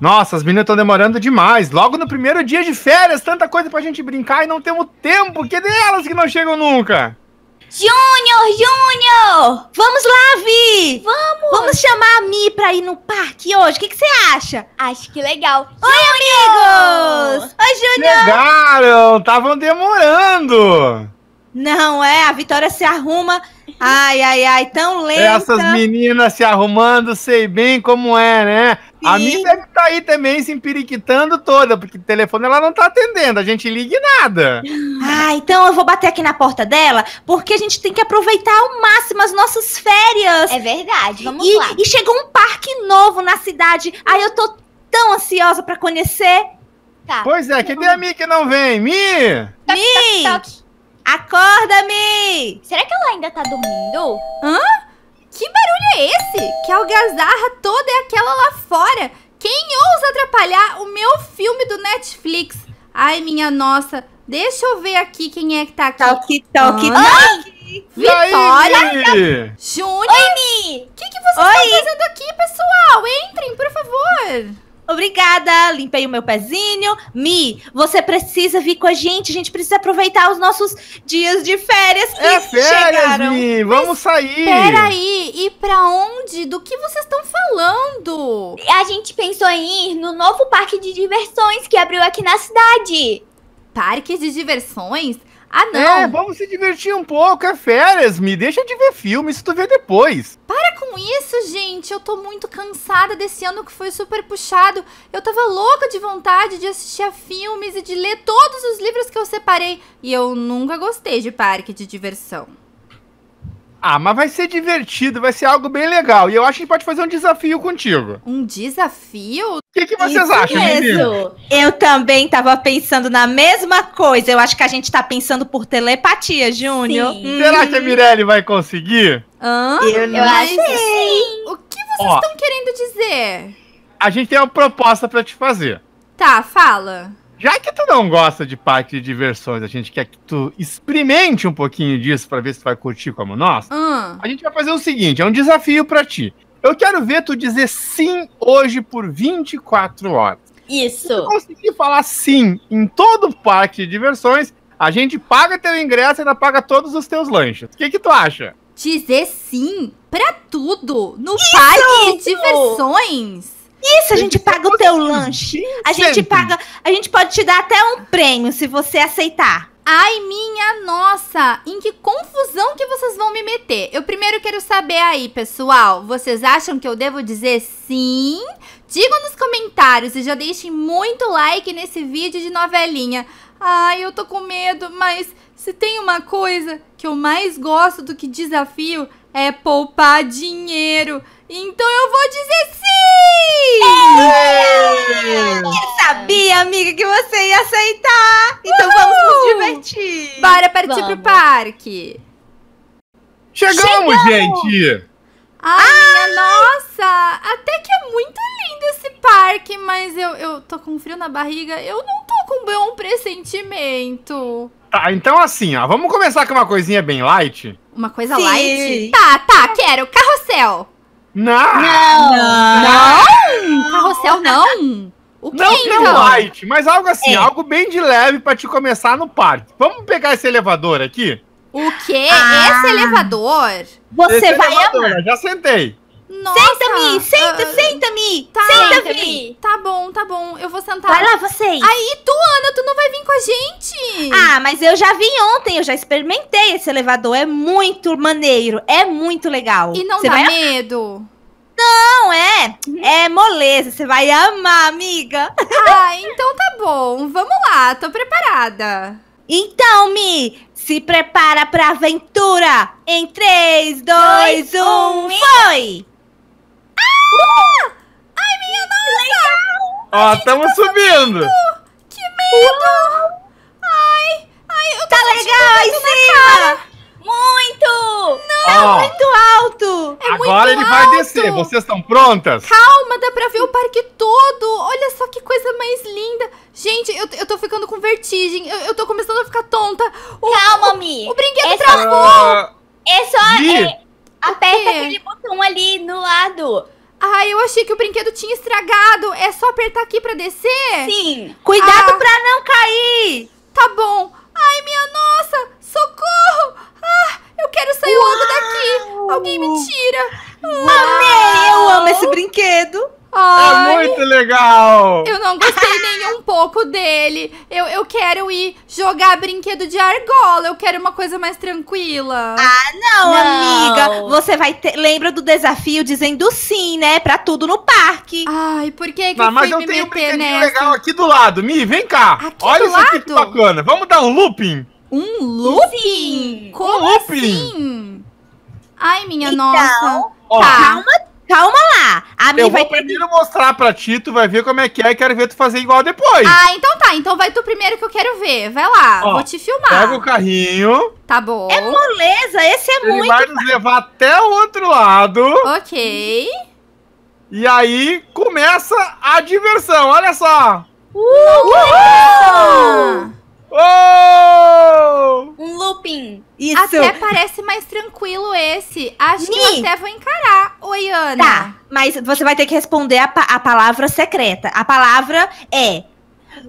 Nossa, as meninas estão demorando demais. Logo no primeiro dia de férias, tanta coisa pra gente brincar e não temos tempo. Que delas que não chegam nunca? Júnior, Júnior! Vamos lá, Vi! Vamos! Vamos chamar a Mi pra ir no parque hoje. O que, você acha? Acho que legal. Oi, Junior! amigos! Oi, Júnior! Chegaram! Estavam demorando! Não é, a Vitória se arruma. Ai, ai, ai, tão lenta. Essas meninas se arrumando, sei bem como é, né? A minha deve estar tá aí também se empiriquitando toda, porque o telefone ela não está atendendo, a gente liga e nada. Ah, então eu vou bater aqui na porta dela, porque a gente tem que aproveitar ao máximo as nossas férias. É verdade, vamos e, lá. E chegou um parque novo na cidade, aí eu tô tão ansiosa para conhecer. Tá. Pois é, cadê a Mi que não vem? Mi! Mi! Acorda, Mi! Será que ela ainda tá dormindo? Hã? Que barulho é esse? Que algazarra toda é aquela lá fora? Quem ousa atrapalhar o meu filme do Netflix? Ai, minha nossa. Deixa eu ver aqui quem é que tá aqui. Toque, toque, toque. Vitória. Júnior. Oi, Mi. O que, que vocês Oi. estão fazendo aqui, pessoal? Entrem, por favor. Obrigada, limpei o meu pezinho. Mi, você precisa vir com a gente. A gente precisa aproveitar os nossos dias de férias. Que é férias, chegaram. Mi, vamos Mas, sair. Peraí, e pra onde? Do que vocês estão falando? A gente pensou em ir no novo parque de diversões que abriu aqui na cidade. Parques de diversões? Ah, é, não. É, vamos se divertir um pouco, é férias, me deixa de ver filme, isso tu vê depois. Para com isso, gente, eu tô muito cansada desse ano que foi super puxado. Eu tava louca de vontade de assistir a filmes e de ler todos os livros que eu separei. E eu nunca gostei de parque de diversão. Ah, mas vai ser divertido, vai ser algo bem legal. E eu acho que a gente pode fazer um desafio contigo. Um desafio? O que, que vocês Isso acham, menino? Eu também tava pensando na mesma coisa. Eu acho que a gente tá pensando por telepatia, Júnior. Hum. Será que a Mirelle vai conseguir? Hã? Eu não eu acho assim, O que vocês estão querendo dizer? A gente tem uma proposta para te fazer. Tá, fala. Já que tu não gosta de parque de diversões, a gente quer que tu experimente um pouquinho disso para ver se tu vai curtir como nós. Hum. A gente vai fazer o seguinte, é um desafio para ti. Eu quero ver tu dizer sim hoje por 24 horas. Isso. Se tu conseguir falar sim em todo o parque de diversões, a gente paga teu ingresso e ainda paga todos os teus lanches. O que que tu acha? Dizer sim para tudo no Isso! parque de diversões. Isso, a gente paga o teu lanche. A gente paga, a gente pode te dar até um prêmio se você aceitar. Ai, minha nossa! Em que confusão que vocês vão me meter? Eu primeiro quero saber aí, pessoal. Vocês acham que eu devo dizer sim? Diga nos comentários e já deixem muito like nesse vídeo de novelinha. Ai, eu tô com medo, mas se tem uma coisa que eu mais gosto do que desafio é poupar dinheiro. Então eu vou dizer sim! Eu sabia, amiga, que você ia aceitar! Então Uhul! vamos nos divertir! Bora partir vamos. pro parque! Chegamos, Chegamos. gente! Ai, nossa! Até que é muito lindo esse parque, mas eu, eu tô com frio na barriga. Eu não com bom pressentimento. Tá, então assim, ó, vamos começar com uma coisinha bem light. Uma coisa Sim. light? Tá, tá, quero. Carrossel. Não! Não! Não! não. Carrossel não! O não tem então? light, mas algo assim, é. algo bem de leve para te começar no parque. Vamos pegar esse elevador aqui? O quê? Ah. Esse elevador? Você esse vai elevador, amar. Já sentei. Nossa! Senta-me! Senta, uh, senta-me! Tá, senta-me! Tá bom, tá bom. Eu vou sentar. Vai lá, vocês. Aí, tu, Ana, tu não vai vir com a gente? Ah, mas eu já vim ontem, eu já experimentei esse elevador. É muito maneiro, é muito legal. E não dá vai... medo? Não, é. Uhum. É moleza. Você vai amar, amiga. Ah, então tá bom. Vamos lá, tô preparada. Então, Mi, se prepara pra aventura. Em 3, 2, 1, 1, foi! Uh! Ai, minha nossa! Ó, estamos subindo! Que medo! Ai, ai, eu tô Tá legal em cima! Muito! Não! Oh. muito alto! É Agora muito ele vai descer, vocês estão prontas? Calma, dá pra ver o parque todo! Olha só que coisa mais linda! Gente, eu, eu tô ficando com vertigem, eu, eu tô começando a ficar tonta! O, Calma, o, Mi! O, brinquedo é travou! Só, ah. é só... É, aperta aquele botão ali no lado! Ai, eu achei que o brinquedo tinha estragado. É só apertar aqui pra descer? Sim. Cuidado ah. pra não cair. Tá bom. Ai, minha nossa. Socorro. Ah, eu quero sair Uau. logo daqui. Alguém me tira. Amei. Eu amo esse brinquedo. É Ai, é muito legal! Eu não gostei nem um pouco dele. Eu, eu quero ir jogar brinquedo de argola. Eu quero uma coisa mais tranquila. Ah, não, não. amiga. Você vai ter, lembra do desafio dizendo sim, né? Pra tudo no parque. Ai, por que que não, eu mas eu me tenho meter um nessa? legal aqui do lado. Mi, vem cá. Aqui Olha isso lado? aqui que bacana. Vamos dar um looping? Um looping? Sim. Como um looping. assim? Ai, minha então... nossa. Ó, tá. Calma, Calma lá. A Mi eu vai vou ter... primeiro mostrar pra ti, tu vai ver como é que é e quero ver tu fazer igual depois. Ah, então tá. Então vai tu primeiro que eu quero ver. Vai lá, Ó, vou te filmar. Pega o carrinho. Tá bom. É moleza, esse é Ele muito... Ele vai nos levar até o outro lado. Ok. E aí começa a diversão, olha só. Uhul! Uhul! Oh! Um looping. Isso. Até parece mais tranquilo esse. Acho que eu até vou encarar. Oi, Ana. Tá, mas você vai ter que responder a, pa a palavra secreta. A palavra é...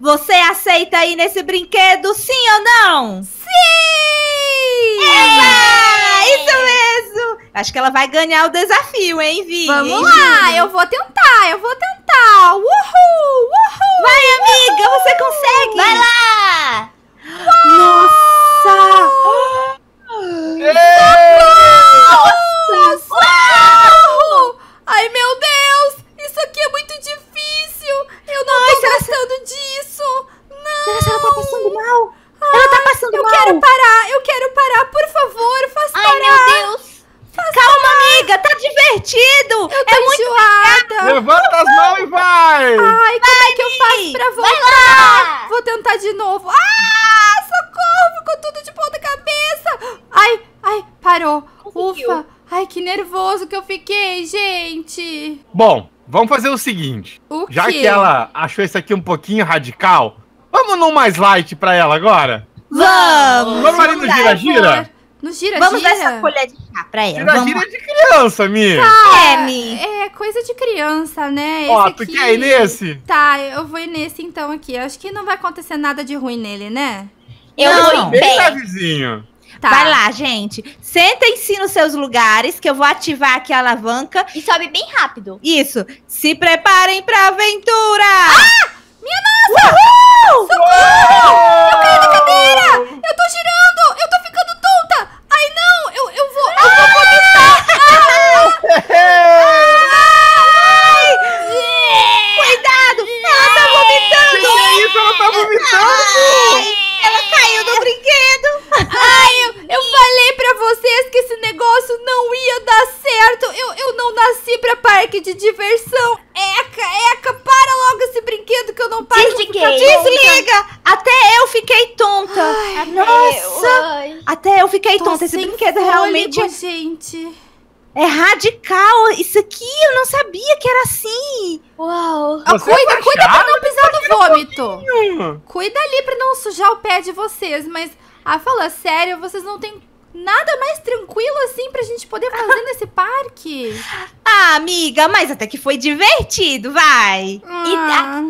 Você aceita ir nesse brinquedo, sim ou não? Sim! Eba! Isso mesmo! Acho que ela vai ganhar o desafio, hein, Vi? Vamos lá, eu vou tentar, eu vou tentar. Uhul! Uhul! Vai, amiga, uhul. você consegue! Vai lá! Uou! Nossa! Levanta as mãos e vai! Ai, vai, como é que eu faço pra voltar? Vou tentar de novo. Ah, socorro! Ficou tudo de ponta cabeça! Ai, ai, parou. Ufa! Ai, que nervoso que eu fiquei, gente! Bom, vamos fazer o seguinte. O já que ela achou isso aqui um pouquinho radical, vamos num mais light pra ela agora? Vamos! Vamos ali no gira-gira? No gira, Vamos dar essa colher de chá pra ela. Gira, gira é de criança, Mi. Tá, é, Mi. É, coisa de criança, né? Ó, Esse tu aqui... quer ir nesse? Tá, eu vou ir nesse então aqui. Acho que não vai acontecer nada de ruim nele, né? Eu não, não. bem vizinho. Tá. Vai lá, gente. Sentem-se nos seus lugares, que eu vou ativar aqui a alavanca. E sobe bem rápido. Isso. Se preparem pra aventura! Ah! Minha nossa! Uhul! Socorro! Uhul! Eu caí da cadeira! Eu tô girando! pra parque de diversão. Eca, Eca, para logo esse brinquedo que eu não paro. Desliguei. Desliga! Até eu fiquei tonta. Ai, Nossa! ai. Até eu fiquei Tô tonta. Esse brinquedo é fôlego, realmente. É... gente. É radical. Isso aqui eu não sabia que era assim. Uau. Ah, cuida, cuida pra não pisar tá no vômito. cuida ali pra não sujar o pé de vocês, mas. Ah, fala sério, vocês não têm nada mais tranquilo assim pra gente poder fazer nesse parque. Ah, amiga, mas até que foi divertido, vai. Ah.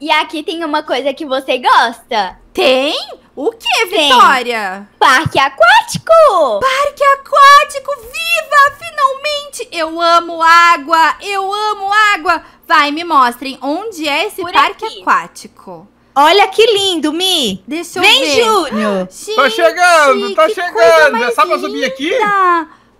E, e, aqui tem uma coisa que você gosta. Tem? O que, Vitória? Tem. Parque aquático! Parque aquático! Viva! Finalmente! Eu amo água! Eu amo água! Vai, me mostrem onde é esse Por parque aqui. aquático. Olha que lindo, Mi! Deixa eu Vem, ver. Júnior! tô tá chegando, tô tá chegando! Já sabe linda. subir aqui?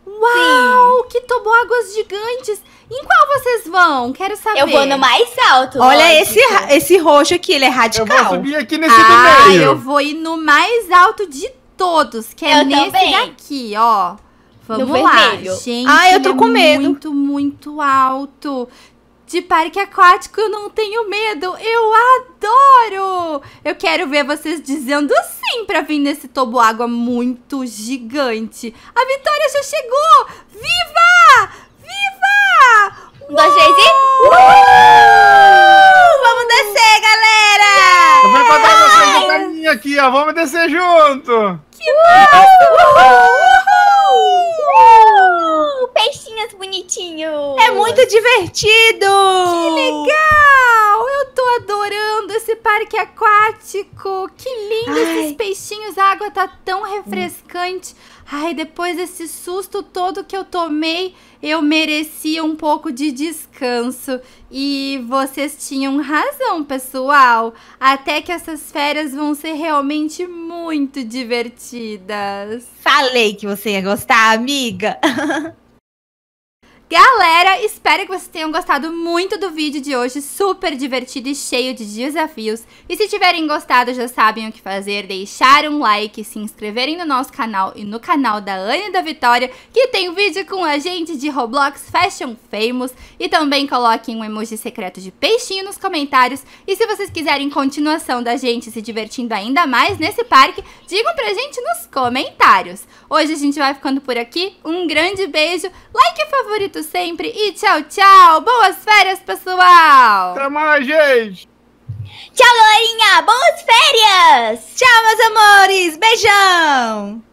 Uau, Sim. que toboáguas gigantes! Em qual vocês vão? Quero saber. Eu vou no mais alto. Olha esse, esse roxo aqui, ele é radical. Eu vou subir aqui nesse ah, do meio. Eu vou ir no mais alto de todos, que é eu nesse também. daqui, ó. Vamos no lá, vermelho. gente. Ah, eu tô é com medo. Muito, muito alto de parque aquático, eu não tenho medo. Eu adoro! Eu quero ver vocês dizendo sim pra vir nesse tobo água muito gigante. A Vitória já chegou! Viva! Viva! Um, dois, três e... Uh! Vamos descer, galera! Eu vou encontrar vocês no aqui, ó. Vamos descer junto! Que uh! muito divertido! Que legal! Eu tô adorando esse parque aquático. Que lindo Ai. esses peixinhos. A água tá tão refrescante. Ai, depois desse susto todo que eu tomei, eu merecia um pouco de descanso. E vocês tinham razão, pessoal. Até que essas férias vão ser realmente muito divertidas. Falei que você ia gostar, amiga. Galera, espero que vocês tenham gostado muito do vídeo de hoje, super divertido e cheio de desafios. E se tiverem gostado, já sabem o que fazer, deixar um like, se inscreverem no nosso canal e no canal da Anne da Vitória, que tem vídeo com a gente de Roblox Fashion Famous, e também coloquem um emoji secreto de peixinho nos comentários. E se vocês quiserem continuação da gente se divertindo ainda mais nesse parque, digam pra gente nos comentários. Hoje a gente vai ficando por aqui, um grande beijo, like favorito gosto sempre e tchau, tchau. Boas férias, pessoal. Até mais, gente. Tchau, galerinha. Boas férias. Tchau, meus amores. Beijão.